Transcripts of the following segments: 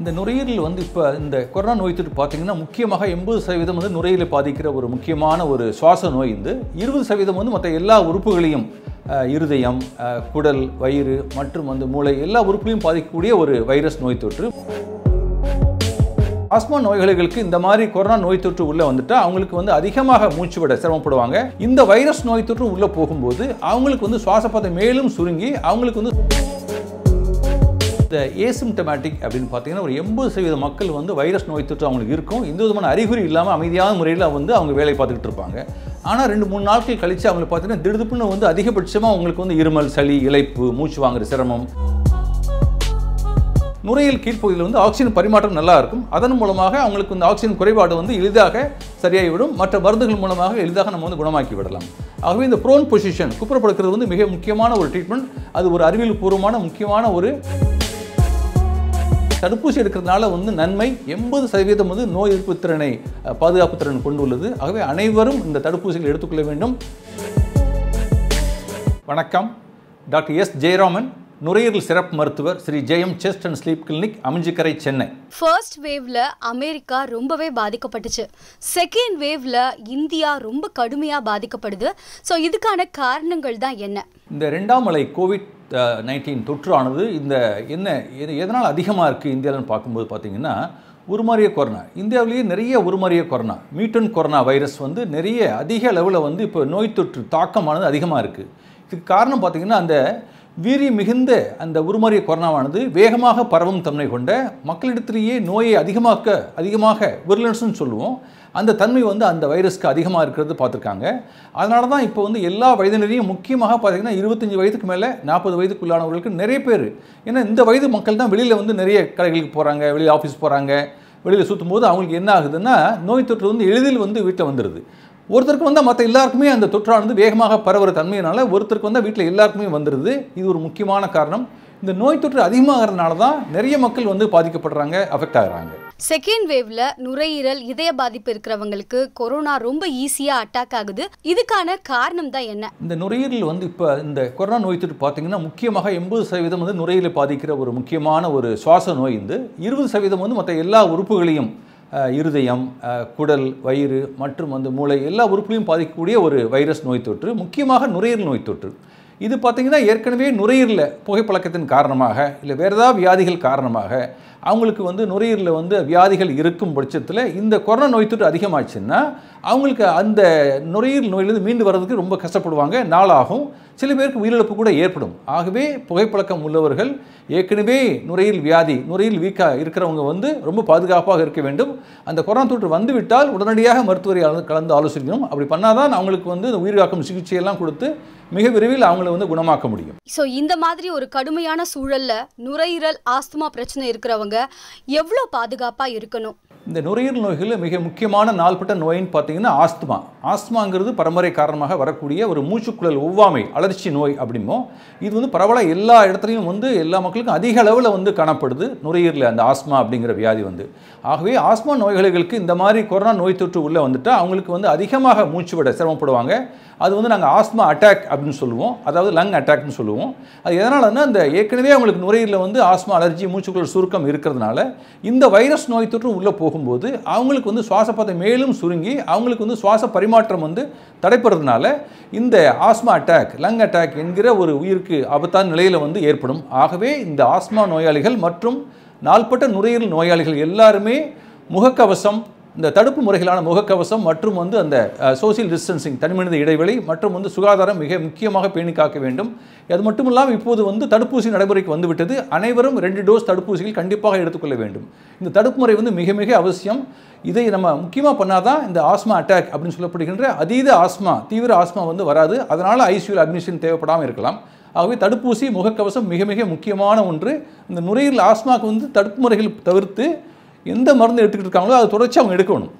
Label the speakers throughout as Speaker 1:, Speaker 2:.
Speaker 1: இந்த நுரையீரல் வந்து இப்போ இந்த கொரோனா நோய் தொற்று பார்த்தீங்கன்னா முக்கியமாக எண்பது சதவீதம் வந்து நுரையீரலை பாதிக்கிற ஒரு முக்கியமான ஒரு சுவாச நோய் இது இருபது சதவீதம் வந்து மற்ற எல்லா உறுப்புகளையும் இருதயம் குடல் வயிறு மற்றும் அந்த மூளை எல்லா உறுப்புகளையும் பாதிக்கக்கூடிய ஒரு வைரஸ் நோய் தொற்று ஆஸ்மா நோயாளிகளுக்கு இந்த மாதிரி கொரோனா நோய் தொற்று உள்ளே வந்துட்டால் அவங்களுக்கு வந்து அதிகமாக மூச்சு விட சிரமப்படுவாங்க இந்த வைரஸ் நோய் தொற்று உள்ளே போகும்போது அவங்களுக்கு வந்து சுவாசப்பாதை மேலும் சுருங்கி அவங்களுக்கு வந்து இந்த ஏசிம்டமேட்டிக் அப்படின்னு பார்த்தீங்கன்னா ஒரு எண்பது சதவீத மக்கள் வந்து வைரஸ் நோய் தொற்று அவங்களுக்கு இருக்கும் இந்த விதமான அறிகுறி இல்லாமல் அமைதியான முறையில் வந்து அவங்க வேலை பார்த்துக்கிட்டு இருப்பாங்க ஆனால் ரெண்டு மூணு நாட்கள் கழித்து அவங்களுக்கு பார்த்தீங்கன்னா திடுப்புன்னு வந்து அதிகபட்சமாக அவங்களுக்கு வந்து இருமல் சளி இழைப்பு மூச்சு வாங்குற சிரமம் நுரையீல் கீழ்ப்பகுதியில் வந்து ஆக்சிஜன் பரிமாற்றம் நல்லா இருக்கும் அதன் மூலமாக அவங்களுக்கு இந்த ஆக்சிஜன் குறைபாடு வந்து எளிதாக சரியாகிவிடும் மற்ற மருந்துகள் மூலமாக எளிதாக நம்ம வந்து குணமாக்கி விடலாம் ஆகவே இந்த ப்ரோன் பொசிஷன் குப்புறப்படுக்கிறது வந்து மிக முக்கியமான ஒரு ட்ரீட்மெண்ட் அது ஒரு அறிவியல் பூர்வமான முக்கியமான ஒரு தடுப்பூசி எடுக்கிறதுனால வந்து நன்மை எண்பது சதவீதம் வந்து நோய் எதிர்ப்பு திறனை பாதுகாப்பு திறன் கொண்டுள்ளது ஆகவே அனைவரும் இந்த தடுப்பூசிகள் எடுத்துக்கொள்ள வேண்டும் வணக்கம் டாக்டர் எஸ் ஜெயராமன் நுரையீரல் சிறப்பு மருத்துவர் Sri Jayam chest and sleep clinic Aminjikarai Chennai
Speaker 2: first வேவ்ல அமெரிக்கா ரொம்பவே பாதிக்கப்பட்டுச்சு செகண்ட் வேவ்ல இந்தியா ரொம்ப கடுமையாக பாதிக்கப்படுது ஸோ இதுக்கான காரணங்கள் தான் என்ன
Speaker 1: இந்த ரெண்டாம் அலை கோவிட் நைன்டீன் தொற்றானது இந்த என்ன எதனால் அதிகமாக இருக்குது இந்தியாவில்னு பார்க்கும்போது பார்த்திங்கன்னா உருமாறிய கொரோனா இந்தியாவிலேயே நிறைய உருமாறிய கொரோனா மியூட்டன் கொரோனா வைரஸ் வந்து நிறைய அதிக அளவில் வந்து இப்போ நோய் தொற்று தாக்கமானது அதிகமாக இருக்குது இதுக்கு காரணம் பார்த்திங்கன்னா அந்த வீரிய மிகுந்த அந்த உருமாறிய கொரோனாவானது வேகமாக பரவும் தன்மை கொண்ட மக்களிடத்திலேயே நோயை அதிகமாக்க அதிகமாக விரலன்ஸ்னு சொல்லுவோம் அந்த தன்மை வந்து அந்த வைரஸ்க்கு அதிகமாக இருக்கிறது பார்த்துருக்காங்க அதனால தான் இப்போ வந்து எல்லா வயதினரையும் முக்கியமாக பார்த்திங்கன்னா இருபத்தஞ்சி வயதுக்கு மேலே நாற்பது வயதுக்குள்ளானவர்களுக்கு நிறைய பேர் ஏன்னா இந்த வயது மக்கள் தான் வெளியில் வந்து நிறைய கடைகளுக்கு போகிறாங்க வெளியில் ஆஃபீஸ் போகிறாங்க வெளியில் சுற்றும் போது அவங்களுக்கு என்ன ஆகுதுன்னா நோய் தொற்று வந்து எளிதில் வந்து வீட்டில் வந்துடுது ஒருத்தருக்கு வந்தால் மற்ற எல்லாருக்குமே அந்த தொற்றானது வேகமாக பரவுற தன்மையினால் ஒருத்தருக்கு வந்தால் வீட்டில் எல்லாருக்குமே வந்துடுது இது ஒரு முக்கியமான காரணம் இந்த நோய் தொற்று அதிகமாகிறதுனால தான் நிறைய மக்கள் வந்து பாதிக்கப்படுறாங்க அஃபெக்ட் ஆகிறாங்க
Speaker 2: செகண்ட் வேவ்ல நுரையீரல் இதய பாதிப்பு இருக்கிறவங்களுக்கு கொரோனா ரொம்ப ஈஸியா அட்டாக் ஆகுது இதுக்கான காரணம் தான் என்ன
Speaker 1: இந்த நுரையீரல் வந்து இப்போ இந்த கொரோனா நோய் தொற்று பார்த்தீங்கன்னா முக்கியமாக எண்பது சதவீதம் வந்து நுரையீரலை பாதிக்கிற ஒரு முக்கியமான ஒரு சுவாச நோய் இது இருபது சதவீதம் வந்து மற்ற எல்லா உறுப்புகளையும் இருதயம் குடல் வயிறு மற்றும் அந்த மூளை எல்லா உறுப்புகளையும் பாதிக்கக்கூடிய ஒரு வைரஸ் நோய் தொற்று முக்கியமாக நுரையீரல் நோய் தொற்று இது பார்த்திங்கன்னா ஏற்கனவே நுரையீரலில் புகைப்பழக்கத்தின் காரணமாக இல்லை வேறு ஏதாவது வியாதிகள் காரணமாக அவங்களுக்கு வந்து நுரையீரலில் வந்து வியாதிகள் இருக்கும் பட்சத்தில் இந்த கொரோனா நோய் தொற்று அதிகமாச்சுன்னா அவங்களுக்கு அந்த நுரையீரல் நோயிலிருந்து மீண்டு வர்றதுக்கு ரொம்ப கஷ்டப்படுவாங்க நாளாகும் சில பேருக்கு உயிரிழப்பு கூட ஏற்படும் ஆகவே புகைப்பழக்கம் உள்ளவர்கள் ஏற்கனவே நுரையீரல் வியாதி நுரையீரல் வீக்காக இருக்கிறவங்க வந்து ரொம்ப பாதுகாப்பாக இருக்க வேண்டும் அந்த கொரோனா தொற்று வந்துவிட்டால் உடனடியாக மருத்துவரை கலந்து ஆலோசிக்கணும் அப்படி பண்ணாதான் அவங்களுக்கு வந்து இந்த உயிர்காக்கும் சிகிச்சையெல்லாம் கொடுத்து மிக விரைவில் அவங்கள வந்து குணமாக்க முடியும்
Speaker 2: ஸோ இந்த மாதிரி ஒரு கடுமையான சூழலில் நுரையீரல் ஆஸ்துமா பிரச்சனை இருக்கிறவங்க எவ்வளோ பாதுகாப்பாக இருக்கணும்
Speaker 1: இந்த நுரையீரல் நோய்களில் மிக முக்கியமான நாள்பட்ட நோயின்னு பார்த்தீங்கன்னா ஆஸ்துமா ஆஸ்துமாங்கிறது பரம்பரை காரணமாக வரக்கூடிய ஒரு மூச்சுக்குழல் ஒவ்வாமை அலர்ச்சி நோய் அப்படிமோ இது வந்து பரவல எல்லா இடத்துலையும் வந்து எல்லா மக்களுக்கும் அதிக அளவில் வந்து காணப்படுது நுரையீரலில் அந்த ஆஸ்மா அப்படிங்கிற வியாதி வந்து ஆகவே ஆஸ்மா நோய்களுக்கு இந்த மாதிரி கொரோனா நோய் தொற்று உள்ளே வந்துட்டால் அவங்களுக்கு வந்து அதிகமாக மூச்சு விட சிரமப்படுவாங்க அது வந்து நாங்கள் ஆஸ்மா அட்டாக் அப்படின்னு சொல்லுவோம் அதாவது லங் அட்டாக்னு சொல்லுவோம் அது எதனாலன்னா அந்த ஏற்கனவே அவங்களுக்கு நுரையீரலில் வந்து ஆஸ்மா அலர்ஜி மூச்சுக்குள்ள சுருக்கம் இருக்கிறதுனால இந்த வைரஸ் நோய் தொற்று உள்ளே போகும்போது அவங்களுக்கு வந்து சுவாசப்பதை மேலும் சுருங்கி அவங்களுக்கு வந்து சுவாச பரிமாற்றம் வந்து தடைப்படுறதுனால இந்த ஆஸ்மா அட்டாக் லங் அட்டாக் என்கிற ஒரு உயிருக்கு ஆபத்தான நிலையில் வந்து ஏற்படும் ஆகவே இந்த ஆஸ்மா நோயாளிகள் மற்றும் நாள்பட்ட நுரையீரல் நோயாளிகள் எல்லாருமே முகக்கவசம் இந்த தடுப்பு முறைகளான முகக்கவசம் மற்றும் வந்து அந்த சோசியல் டிஸ்டன்சிங் தனிமனித இடைவெளி மற்றும் வந்து சுகாதாரம் மிக முக்கியமாக பேணி காக்க வேண்டும் அது மட்டும் இல்லாமல் இப்போது வந்து தடுப்பூசி நடைமுறைக்கு வந்துவிட்டது அனைவரும் ரெண்டு டோஸ் தடுப்பூசிகள் கண்டிப்பாக எடுத்துக்கொள்ள வேண்டும் இந்த தடுப்பு முறை வந்து மிக மிக அவசியம் இதை நம்ம முக்கியமாக பண்ணாதான் இந்த ஆஸ்மா அட்டாக் அப்படின்னு சொல்லப்படுகின்ற அதீத ஆஸ்மா தீவிர ஆஸ்மா வந்து வராது அதனால் ஐசியூல் அட்மிஷன் தேவைப்படாமல் இருக்கலாம் ஆகவே தடுப்பூசி முகக்கவசம் மிக மிக முக்கியமான ஒன்று இந்த நுரையீரல் ஆஸ்மாவுக்கு வந்து தடுப்பு முறைகள் தவிர்த்து எந்த மருந்து எடுத்துக்கிட்டு இருக்காங்களோ அதை தொடர்ச்சி அவங்க எடுக்கணும்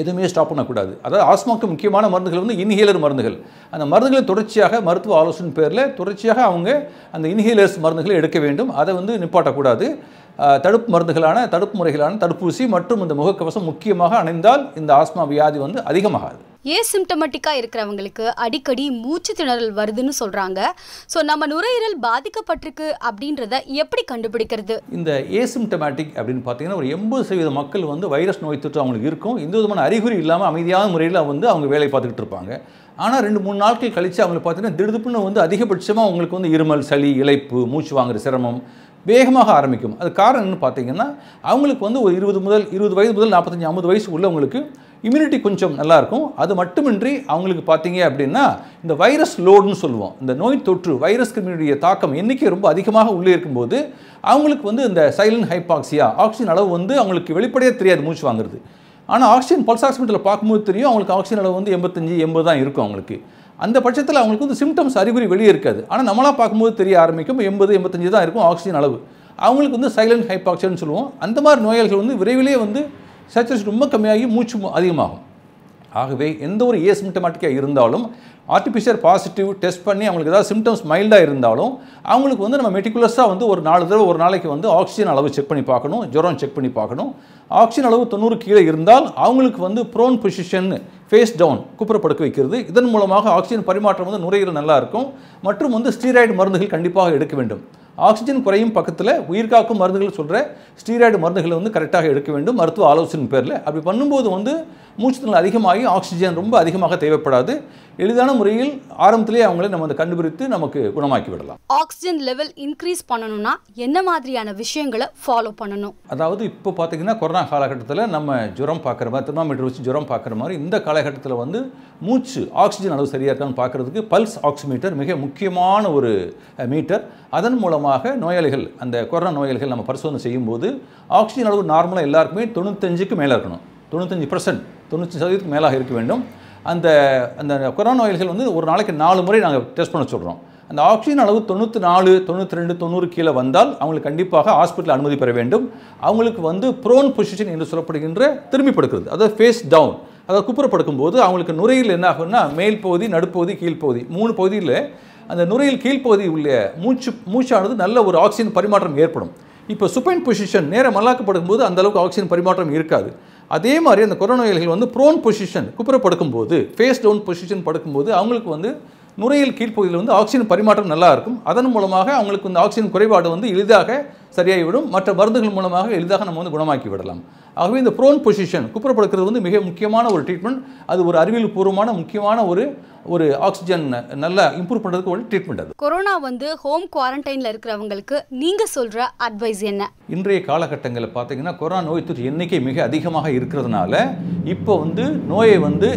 Speaker 1: எதுவுமே ஸ்டாப் பண்ணக்கூடாது அதாவது ஆஸ்மாக்கு முக்கியமான மருந்துகள் வந்து இன்ஹேலர் மருந்துகள் அந்த மருந்துகளை தொடர்ச்சியாக மருத்துவ ஆலோசனை பேரில் தொடர்ச்சியாக அவங்க அந்த இன்ஹேலர்ஸ் மருந்துகளை எடுக்க வேண்டும் அதை வந்து நிப்பாட்டக்கூடாது தடுப்பு மருந்துகளான தடுப்பு முறைகளான தடுப்பூசி மற்றும் இந்த முகக்கவசம் முக்கியமாக அணைந்தால் இந்த ஆஸ்மா வியாதி வந்து அதிகமாகாது
Speaker 2: ஏசிம்டமெட்டிக்காக இருக்கிறவங்களுக்கு அடிக்கடி மூச்சு திணறல் வருதுன்னு சொல்கிறாங்க ஸோ நம்ம நுரையீரல் பாதிக்கப்பட்டிருக்கு அப்படின்றத எப்படி கண்டுபிடிக்கிறது
Speaker 1: இந்த ஏசிம்டமேட்டிக் அப்படின்னு பார்த்தீங்கன்னா ஒரு எண்பது சதவீத மக்கள் வந்து வைரஸ் நோய் தொற்று அவங்களுக்கு இருக்கும் இந்த விதமான அறிகுறி இல்லாமல் அமைதியான முறையில் வந்து அவங்க வேலை பார்த்துக்கிட்டு இருப்பாங்க ஆனால் ரெண்டு மூணு நாட்கள் கழித்து அவங்களுக்கு பார்த்தீங்கன்னா திடுதுப்புன்னு வந்து அதிகபட்சமாக அவங்களுக்கு வந்து இருமல் சளி இழைப்பு மூச்சு வாங்குற சிரமம் வேகமாக ஆரம்பிக்கும் அது காரணம் பார்த்தீங்கன்னா அவங்களுக்கு வந்து ஒரு இருபது முதல் இருபது வயது முதல் நாற்பத்தஞ்சு ஐம்பது வயசு உள்ளவங்களுக்கு இம்யூனிட்டி கொஞ்சம் நல்லாயிருக்கும் அது மட்டுமின்றி அவங்களுக்கு பார்த்தீங்க அப்படின்னா இந்த வைரஸ் லோடுன்னு சொல்லுவோம் இந்த நோய் தொற்று வைரஸ் கிருமியுடைய தாக்கம் எண்ணிக்கை ரொம்ப அதிகமாக உள்ளே இருக்கும்போது அவங்களுக்கு வந்து இந்த சைலண்ட் ஹைபாக்சியா ஆக்சிஜன் அளவு வந்து அவங்களுக்கு வெளிப்படையாக தெரியாது மூச்சு வாங்குறது ஆனால் ஆக்சிஜன் பல்ஸ் ஆக்சிமீட்டரில் பார்க்கும்போது தெரியும் அவங்களுக்கு ஆக்சிஜன் அளவு வந்து எண்பத்தஞ்சு எண்பது தான் இருக்கும் அவங்களுக்கு அந்த பட்சத்தில் அவங்களுக்கு வந்து சிம்டம்ஸ் அறிகுறி வெளியே இருக்காது ஆனால் நம்மளாக பார்க்கும்போது தெரிய ஆரம்பிக்கும் எண்பது எண்பத்தஞ்சு தான் இருக்கும் ஆக்சிஜன் அளவு அவங்களுக்கு வந்து சைலண்ட் ஹைபாக்சியான்னு சொல்லுவோம் அந்த மாதிரி நோயாளிகள் வந்து விரைவிலே வந்து சேச்சுரேஷன் ரொம்ப கம்மியாகி மூச்சு அதிகமாகும் ஆகவே எந்த ஒரு ஏ சிம்டமேட்டிக்காக இருந்தாலும் ஆர்டிஃபிஷியல் பாசிட்டிவ் டெஸ்ட் பண்ணி அவங்களுக்கு ஏதாவது சிம்டம்ஸ் மைல்டாக இருந்தாலும் அவங்களுக்கு வந்து நம்ம மெட்டிகுலஸாக வந்து ஒரு நாலு தடவை ஒரு நாளைக்கு வந்து ஆக்சிஜன் அளவு செக் பண்ணி பார்க்கணும் ஜுரம் செக் பண்ணி பார்க்கணும் ஆக்சிஜன் அளவு தொண்ணூறு கீழே இருந்தால் அவங்களுக்கு வந்து ப்ரோன் பொசிஷன் ஃபேஸ் டவுன் குப்புற படுக்க வைக்கிறது இதன் மூலமாக ஆக்சிஜன் பரிமாற்றம் வந்து நுரையீரல் நல்லா இருக்கும் மற்றும் வந்து ஸ்டீராய்டு மருந்துகள் கண்டிப்பாக எடுக்க வேண்டும் ஆக்சிஜன் குறையும் பக்கத்தில் உயிர்காக்கும் மருந்துகள் சொல்கிற ஸ்டீராய்டு மருந்துகளை வந்து கரெக்டாக எடுக்க வேண்டும் மருத்துவ ஆலோசனை பேரில் அப்படி பண்ணும்போது வந்து மூச்சுத்திணல் அதிகமாகி ஆக்சிஜன் ரொம்ப அதிகமாக தேவைப்படாது எளிதான முறையில் ஆரம்பத்திலேயே அவங்களை நம்ம அதை கண்டுபிடித்து நமக்கு குணமாக்கி விடலாம்
Speaker 2: ஆக்சிஜன் லெவல் இன்க்ரீஸ் பண்ணணும்னா என்ன மாதிரியான விஷயங்களை ஃபாலோ பண்ணணும்
Speaker 1: அதாவது இப்போ பார்த்தீங்கன்னா கொரோனா காலகட்டத்தில் நம்ம ஜுரம் பார்க்குற மாதிரி தெர்மாமீட்டர் வச்சு ஜுரம் பார்க்குற மாதிரி இந்த காலகட்டத்தில் வந்து மூச்சு ஆக்சிஜன் அளவு சரியாக இருக்கான்னு பார்க்குறதுக்கு பல்ஸ் ஆக்சிமீட்டர் மிக முக்கியமான ஒரு மீட்டர் அதன் மூலமாக மூலமாக நோயாளிகள் அந்த கொரோனா நோயாளிகள் நம்ம பரிசோதனை செய்யும்போது ஆக்சிஜன் அளவு நார்மலாக எல்லாருக்குமே தொண்ணூத்தஞ்சுக்கு மேலே இருக்கணும் தொண்ணூத்தஞ்சு பர்சன்ட் தொண்ணூத்தஞ்சு சதவீதத்துக்கு மேலாக இருக்க வேண்டும் அந்த அந்த கொரோனா நோயாளிகள் வந்து ஒரு நாளைக்கு நாலு முறை நாங்கள் டெஸ்ட் பண்ண சொல்கிறோம் அந்த ஆக்சிஜன் அளவு தொண்ணூற்றி நாலு தொண்ணூற்றி ரெண்டு தொண்ணூறு கீழே வந்தால் அவங்களுக்கு கண்டிப்பாக ஹாஸ்பிட்டல் அனுமதி பெற வேண்டும் அவங்களுக்கு வந்து ப்ரோன் பொசிஷன் என்று சொல்லப்படுகின்ற திரும்பி படுக்கிறது அதாவது ஃபேஸ் டவுன் அதாவது குப்புற படுக்கும்போது அவங்களுக்கு நுரையில் என்ன ஆகும்னா மேல் பகுதி நடுப்பகுதி கீழ்ப்பகுதி மூணு பகுதியில் அந்த நுரையில் கீழ்ப்பகுதி உள்ள மூச்சு மூச்சானது நல்ல ஒரு ஆக்சிஜன் பரிமாற்றம் ஏற்படும் இப்போ சுப்பைன் பொசிஷன் நேரம் மல்லாக்கப்படும் போது அந்தளவுக்கு ஆக்சிஜன் பரிமாற்றம் இருக்காது அதே மாதிரி அந்த கொரோனா கொரோனாயில்கள் வந்து ப்ரோன் பொசிஷன் குப்புற படுக்கும்போது ஃபேஸ் டவுன் பொசிஷன் படுக்கும்போது அவங்களுக்கு வந்து நுரையில் கீழ்ப்பகுதியில் வந்து ஆக்சிஜன் பரிமாற்றம் நல்லா இருக்கும் அதன் மூலமாக அவங்களுக்கு இந்த ஆக்சிஜன் குறைபாடு வந்து எளிதாக சரியாகிவிடும் மற்ற மருந்துகள் மூலமாக எளிதாக நம்ம வந்து குணமாக்கி விடலாம் ஆகவே இந்த ப்ரோன் பொசிஷன் குப்புறப்படுக்கிறது வந்து மிக முக்கியமான ஒரு ட்ரீட்மெண்ட் அது ஒரு அறிவியல் பூர்வமான முக்கியமான ஒரு ஒரு ஆக்சிஜன் நல்லா இம்ப்ரூவ் பண்ணுறதுக்கு ஒரு ட்ரீட்மெண்ட் அது
Speaker 2: கொரோனா வந்து ஹோம் குவாரண்டைனில் இருக்கிறவங்களுக்கு நீங்கள் சொல்கிற அட்வைஸ் என்ன
Speaker 1: இன்றைய காலகட்டங்களில் பார்த்தீங்கன்னா கொரோனா நோய் தொற்று எண்ணிக்கை மிக அதிகமாக இருக்கிறதுனால இப்போ வந்து நோயை வந்து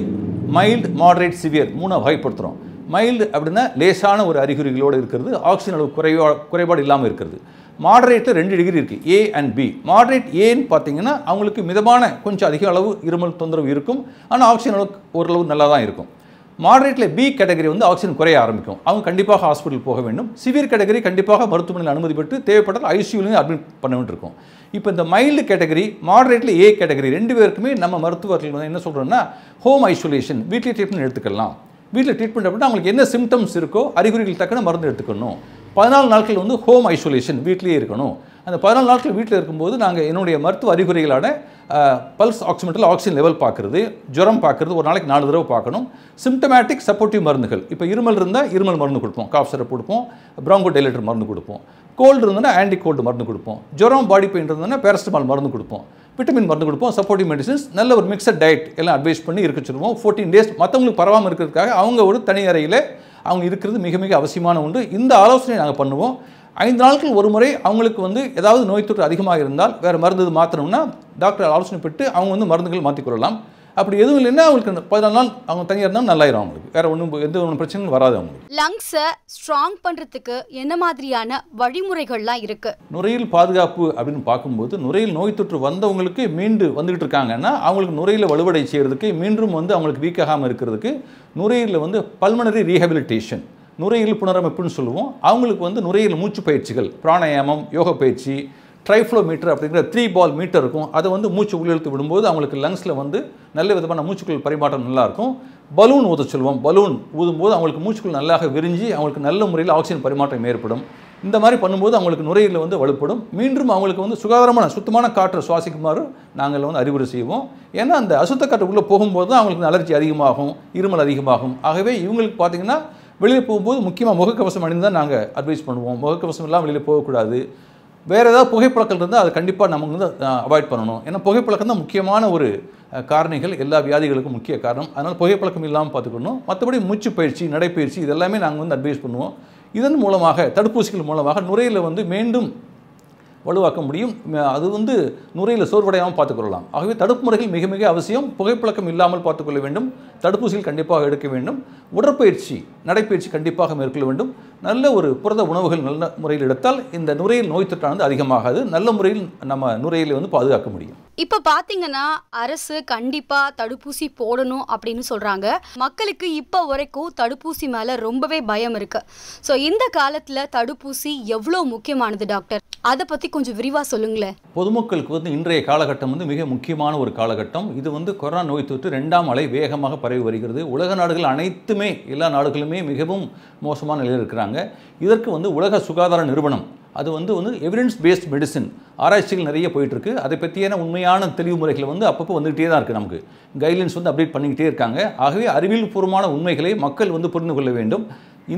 Speaker 1: மைல்டு மாடரேட் சிவியர் மூணாக வகைப்படுத்துகிறோம் மைல்டு அப்படின்னா லேசான ஒரு அறிகுறிகளோடு இருக்கிறது ஆக்சிஜன் அளவு குறைவா குறைபாடு இல்லாமல் இருக்கிறது மாடரேட்டில் ரெண்டு டிகிரி இருக்குது ஏ அண்ட் பி மாடரேட் ஏன்னு பார்த்தீங்கன்னா அவங்களுக்கு மிதமான கொஞ்சம் அதிக அளவு இருமல் தொந்தரவு இருக்கும் ஆனால் ஆக்சிஜன் அளவுக்கு ஓரளவு நல்லா தான் இருக்கும் மாடரேட்ல பி கேட்டகரி வந்து ஆக்சிஜன் குறைய ஆரம்பிக்கும் அவங்க கண்டிப்பாக ஹாஸ்பிட்டல் போக வேண்டும் சிவியர் கேட்டகரி கண்டிப்பாக மருத்துவமனையில் அனுமதி பெற்று தேவைப்பட்டால் ஐசியூலையும் அட்மிட் பண்ண வேண்டியிருக்கும் இப்போ இந்த மைல்டு கேட்டகரி மாடரேட்ல ஏ கேட்டகரி ரெண்டு பேருக்குமே நம்ம மருத்துவர்கள் வந்து என்ன சொல்கிறோம்னா ஹோம் ஐசோலேஷன் வீட்டில் ட்ரீட்மெண்ட் எடுத்துக்கலாம் வீட்டில் ட்ரீட்மெண்ட் அப்படின்னா அவங்களுக்கு என்ன சிம்டம்ஸ் இருக்கோ அறிகுறிகள் தக்கன மருந்து எடுத்துக்கணும் பதினாலு நாட்கள் வந்து ஹோம் ஐசோலேஷன் வீட்டிலேயே இருக்கணும் அந்த பதினாலு நாட்கள் வீட்டில் இருக்கும்போது நாங்கள் என்னுடைய மருத்துவ அறிகுறிகளான பல்ஸ் ஆக்சிமீட்டரில் ஆக்சிஜன் லெவல் பார்க்குறது ஜுரம் பார்க்குறது ஒரு நாளைக்கு நாலு தடவை பார்க்கணும் சிம்டமேட்டிக் சப்போர்ட்டிவ் மருந்துகள் இப்போ இருமல் இருந்தால் இருமல் மருந்து கொடுப்போம் காஃப் சிரப் கொடுப்போம் ப்ராங்கோ டைலேட்டர் மருந்து கொடுப்போம் கோல்டு இருந்ததுன்னா ஆன்டி கோல்டு மருந்து கொடுப்போம் ஜுரம் பாடி பெயின் இருந்ததுன்னா பேரஸ்டமால் மருந்து கொடுப்போம் விட்டமின் மருந்து கொடுப்போம் சப்போர்ட்டிவ் மெடிசின்ஸ் நல்ல ஒரு மிக்சட் டயட் எல்லாம் அட்வைஸ் பண்ணி இருக்க சொல்லுவோம் ஃபோர்டீன் டேஸ் மற்றவங்களுக்கு பரவாமல் இருக்கிறதுக்காக அவங்க ஒரு தனி அறையில் அவங்க இருக்கிறது மிக மிக அவசியமான ஒன்று இந்த ஆலோசனை நாங்கள் பண்ணுவோம் ஐந்து நாட்கள் ஒரு முறை அவங்களுக்கு வந்து ஏதாவது நோய் தொற்று அதிகமாக இருந்தால் வேறு மருந்து மாற்றணும்னா டாக்டர் ஆலோசனை பெற்று அவங்க வந்து மருந்துகள் மாற்றிக்கொள்ளலாம் அப்படி எதுவும் இல்லைன்னா அவங்களுக்கு பதினாலு நாள் அவங்க தனியாக இருந்தால் நல்லாயிரும் அவங்களுக்கு வேறு ஒன்றும் எந்த ஒன்றும் பிரச்சனையும் வராது அவங்களுக்கு
Speaker 2: லங்ஸை ஸ்ட்ராங் பண்ணுறதுக்கு என்ன மாதிரியான வழிமுறைகள்லாம் இருக்குது
Speaker 1: நுரையில் பாதுகாப்பு அப்படின்னு பார்க்கும்போது நுரையில் நோய் தொற்று வந்தவங்களுக்கு மீண்டு வந்துகிட்டு இருக்காங்கன்னா அவங்களுக்கு நுரையில் வலுவடை செய்கிறதுக்கு மீண்டும் வந்து அவங்களுக்கு வீக்காகாமல் இருக்கிறதுக்கு நுரையில் வந்து பல்மனரி ரீஹபிலிட்டேஷன் நுரையீரல் புனரமைப்புன்னு சொல்லுவோம் அவங்களுக்கு வந்து நுரையீரல் மூச்சு பயிற்சிகள் பிராணாயாமம் யோக பயிற்சி ட்ரைஃப்ளோ மீட்டர் அப்படிங்கிற த்ரீ பால் மீட்டர் இருக்கும் அதை வந்து மூச்சு உள்ளிழுத்து விடும்போது அவங்களுக்கு லங்ஸில் வந்து நல்ல விதமான மூச்சுக்கள் பரிமாற்றம் நல்லாயிருக்கும் பலூன் ஊத சொல்லுவோம் பலூன் ஊதும்போது அவங்களுக்கு மூச்சுக்குள் நல்லா விரிஞ்சு அவங்களுக்கு நல்ல முறையில் ஆக்சிஜன் பரிமாற்றம் ஏற்படும் இந்த மாதிரி பண்ணும்போது அவங்களுக்கு நுரையீரல் வந்து வலுப்படும் மீண்டும் அவங்களுக்கு வந்து சுகாதாரமான சுத்தமான காற்றை சுவாசிக்குமாறு நாங்கள் வந்து அறிவுரை செய்வோம் ஏன்னா அந்த அசுத்த காற்று உள்ளே போகும்போது தான் அவங்களுக்கு அலர்ஜி அதிகமாகும் இருமல் அதிகமாகும் ஆகவே இவங்களுக்கு பார்த்திங்கன்னா வெளியில் போகும்போது முக்கியமாக முகக்கவசம் அணிந்து தான் நாங்கள் அட்வைஸ் பண்ணுவோம் முகக்கவசம் இல்லாமல் வெளியில் போகக்கூடாது வேறு ஏதாவது புகைப்பழக்கம் இருந்தால் அதை கண்டிப்பாக நம்ம வந்து அவாய்ட் பண்ணணும் ஏன்னா புகைப்பழக்கம் தான் முக்கியமான ஒரு காரணிகள் எல்லா வியாதிகளுக்கும் முக்கிய காரணம் அதனால் புகைப்பழக்கம் இல்லாமல் பார்த்துக்கணும் மற்றபடி மூச்சு பயிற்சி நடைப்பயிற்சி இதெல்லாமே நாங்கள் வந்து அட்வைஸ் பண்ணுவோம் இதன் மூலமாக தடுப்பூசிகள் மூலமாக நுரையில் வந்து மீண்டும் வலுவாக்க முடியும் அது வந்து நுரையில் சோர்வடையாமல் பார்த்துக்கொள்ளலாம் ஆகவே தடுப்பு முறைகள் மிக மிக அவசியம் புகைப்பழக்கம் இல்லாமல் பார்த்துக்கொள்ள வேண்டும் தடுப்பூசிகள் கண்டிப்பாக எடுக்க வேண்டும் உடற்பயிற்சி நடைப்பயிற்சி கண்டிப்பாக மேற்கொள்ள வேண்டும் நல்ல ஒரு புரத உணவுகள் நல்ல முறையில் எடுத்தால் இந்த நுரையில் நோய் தொற்றானது அதிகமாகாது நல்ல முறையில் நம்ம நுரையில வந்து பாதுகாக்க முடியும்
Speaker 2: இப்போ பாத்தீங்கன்னா அரசு கண்டிப்பாக தடுப்பூசி போடணும் அப்படின்னு சொல்கிறாங்க மக்களுக்கு இப்போ வரைக்கும் தடுப்பூசி மேலே ரொம்பவே பயம் இருக்குது ஸோ இந்த காலத்தில் தடுப்பூசி எவ்வளோ முக்கியமானது டாக்டர் அதை பற்றி கொஞ்சம் விரிவாக சொல்லுங்களேன்
Speaker 1: பொதுமக்களுக்கு வந்து இன்றைய காலகட்டம் வந்து மிக முக்கியமான ஒரு காலகட்டம் இது வந்து கொரோனா நோய் தொற்று ரெண்டாம் அலை வேகமாக பரவி வருகிறது உலக நாடுகள் அனைத்துமே எல்லா நாடுகளுமே மிகவும் மோசமான நிலையில் இருக்கிறாங்க இதற்கு வந்து உலக சுகாதார நிறுவனம் அது வந்து வந்து எவிடன்ஸ் பேஸ்ட் மெடிசன் ஆராய்ச்சிகள் நிறைய போயிட்டுருக்கு அதை பற்றியான உண்மையான தெளிவு முறைகள் வந்து அப்பப்போ வந்துகிட்டே தான் இருக்குது நமக்கு கைட்லைன்ஸ் வந்து அப்டேட் பண்ணிக்கிட்டே இருக்காங்க ஆகவே அறிவியல்பூர்வமான உண்மைகளை மக்கள் வந்து புரிந்து கொள்ள வேண்டும்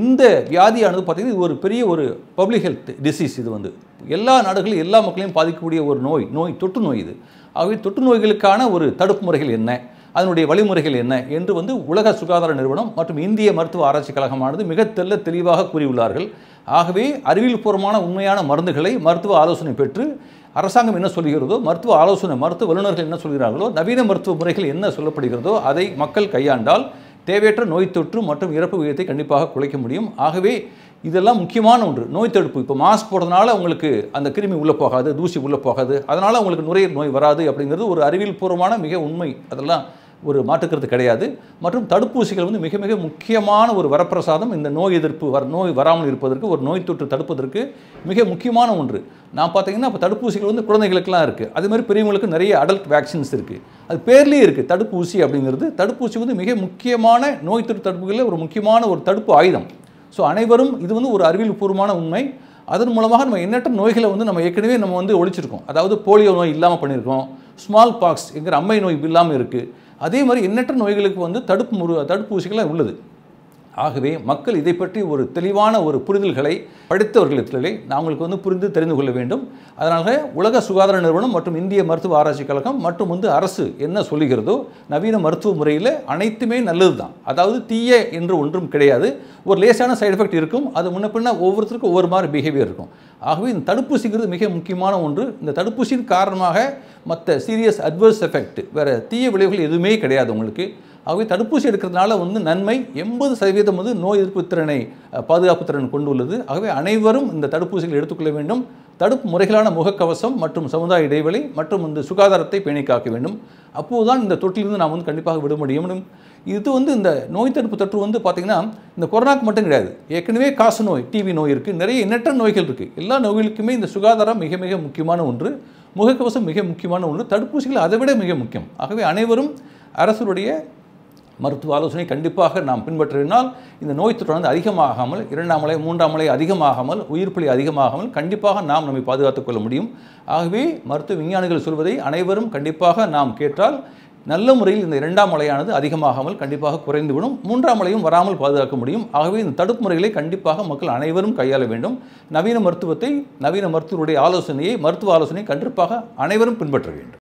Speaker 1: இந்த வியாதியானது பார்த்திங்கன்னா இது ஒரு பெரிய ஒரு பப்ளிக் ஹெல்த் டிசீஸ் இது வந்து எல்லா நாடுகளும் எல்லா மக்களையும் பாதிக்கக்கூடிய ஒரு நோய் நோய் தொற்று நோய் இது ஆகவே தொற்று நோய்களுக்கான ஒரு தடுப்பு முறைகள் என்ன அதனுடைய வழிமுறைகள் என்ன என்று வந்து உலக சுகாதார நிறுவனம் மற்றும் இந்திய மருத்துவ ஆராய்ச்சி கழகமானது மிக தெல்ல தெளிவாக கூறியுள்ளார்கள் ஆகவே அறிவியல்பூர்வமான உண்மையான மருந்துகளை மருத்துவ ஆலோசனை பெற்று அரசாங்கம் என்ன சொல்கிறதோ மருத்துவ ஆலோசனை மருத்துவ வல்லுநர்கள் என்ன சொல்கிறார்களோ நவீன மருத்துவ முறைகள் என்ன சொல்லப்படுகிறதோ அதை மக்கள் கையாண்டால் தேவையற்ற நோய் தொற்று மற்றும் இறப்பு விகிதத்தை கண்டிப்பாக குறைக்க முடியும் ஆகவே இதெல்லாம் முக்கியமான ஒன்று நோய் தடுப்பு இப்போ மாஸ்க் போடுறதுனால உங்களுக்கு அந்த கிருமி உள்ளே போகாது தூசி உள்ளே போகாது அதனால் உங்களுக்கு நுரையீர் நோய் வராது அப்படிங்கிறது ஒரு அறிவியல் பூர்வமான மிக உண்மை அதெல்லாம் ஒரு மாற்றுக்கிறது கிடையாது மற்றும் தடுப்பூசிகள் வந்து மிக மிக முக்கியமான ஒரு வரப்பிரசாதம் இந்த நோய் எதிர்ப்பு வர நோய் வராமல் இருப்பதற்கு ஒரு நோய் தொற்று தடுப்பதற்கு மிக முக்கியமான ஒன்று நான் பார்த்தீங்கன்னா இப்போ தடுப்பூசிகள் வந்து குழந்தைகளுக்கெல்லாம் இருக்குது அதேமாதிரி பெரியவங்களுக்கு நிறைய அடல்ட் வேக்சின்ஸ் இருக்குது அது பேர்லேயே இருக்குது தடுப்பூசி அப்படிங்கிறது தடுப்பூசி வந்து மிக முக்கியமான நோய் தொற்று தடுப்புகளில் ஒரு முக்கியமான ஒரு தடுப்பு ஆயுதம் ஸோ அனைவரும் இது வந்து ஒரு அறிவியல் பூர்வமான உண்மை அதன் மூலமாக நம்ம எண்ணற்ற நோய்களை வந்து நம்ம ஏற்கனவே நம்ம வந்து ஒழிச்சிருக்கோம் அதாவது போலியோ நோய் இல்லாமல் பண்ணியிருக்கோம் ஸ்மால் பாக்ஸ் என்கிற அம்மை நோய் இல்லாமல் இருக்குது அதே மாதிரி எண்ணற்ற நோய்களுக்கு வந்து தடுப்பு முரு தடுப்பூசிகளாக உள்ளது ஆகவே மக்கள் இதை பற்றி ஒரு தெளிவான ஒரு புரிதல்களை படித்தவர்களிடத்திலே உங்களுக்கு வந்து புரிந்து தெரிந்து கொள்ள வேண்டும் அதனால் உலக சுகாதார நிறுவனம் மற்றும் இந்திய மருத்துவ ஆராய்ச்சி கழகம் மற்றும் வந்து அரசு என்ன சொல்லுகிறதோ நவீன மருத்துவ முறையில் அனைத்துமே நல்லது தான் அதாவது தீய என்று ஒன்றும் கிடையாது ஒரு லேசான சைடு எஃபெக்ட் இருக்கும் அது முன்ன பின்னால் ஒவ்வொருத்தருக்கும் ஒவ்வொரு மாதிரி பிஹேவியர் இருக்கும் ஆகவே இந்த தடுப்பூசிங்கிறது மிக முக்கியமான ஒன்று இந்த தடுப்பூசியின் காரணமாக மற்ற சீரியஸ் அட்வர்ஸ் எஃபெக்ட் வேறு தீய விளைவுகள் எதுவுமே கிடையாது உங்களுக்கு ஆகவே தடுப்பூசி எடுக்கிறதுனால வந்து நன்மை எண்பது சதவீதம் வந்து நோய் எதிர்ப்பு திறனை பாதுகாப்பு திறன் கொண்டுள்ளது ஆகவே அனைவரும் இந்த தடுப்பூசிகள் எடுத்துக்கொள்ள வேண்டும் தடுப்பு முறைகளான முகக்கவசம் மற்றும் சமுதாய இடைவெளி மற்றும் இந்த சுகாதாரத்தை பேணி காக்க வேண்டும் அப்போது தான் இந்த தொற்றிலிருந்து நாம் வந்து கண்டிப்பாக விட முடியும் இது வந்து இந்த நோய் தடுப்பு தொற்று வந்து பார்த்திங்கன்னா இந்த கொரோனாக்கு மட்டும் கிடையாது ஏற்கனவே காசு நோய் டிவி நோய் இருக்குது நிறைய எண்ணற்ற நோய்கள் இருக்குது எல்லா நோய்களுக்குமே இந்த சுகாதாரம் மிக மிக முக்கியமான ஒன்று முகக்கவசம் மிக முக்கியமான ஒன்று தடுப்பூசிகள் அதை விட மிக முக்கியம் ஆகவே அனைவரும் அரசுடைய மருத்துவ ஆலோசனை கண்டிப்பாக நாம் பின்பற்றினால் இந்த நோய் தொடர்ந்து அதிகமாகாமல் இரண்டாம் மலை மூன்றாம் மலை அதிகமாகாமல் உயிர் பலி அதிகமாகாமல் கண்டிப்பாக நாம் நம்மை பாதுகாத்துக் கொள்ள முடியும் ஆகவே மருத்துவ விஞ்ஞானிகள் சொல்வதை அனைவரும் கண்டிப்பாக நாம் கேட்டால் நல்ல முறையில் இந்த இரண்டாம் மலையானது அதிகமாகாமல் கண்டிப்பாக குறைந்துவிடும் மூன்றாம் மலையும் வராமல் பாதுகாக்க முடியும் ஆகவே இந்த தடுப்பு முறைகளை கண்டிப்பாக மக்கள் அனைவரும் கையாள வேண்டும் நவீன மருத்துவத்தை நவீன மருத்துவருடைய ஆலோசனையை மருத்துவ ஆலோசனை கண்டிப்பாக அனைவரும் பின்பற்ற வேண்டும்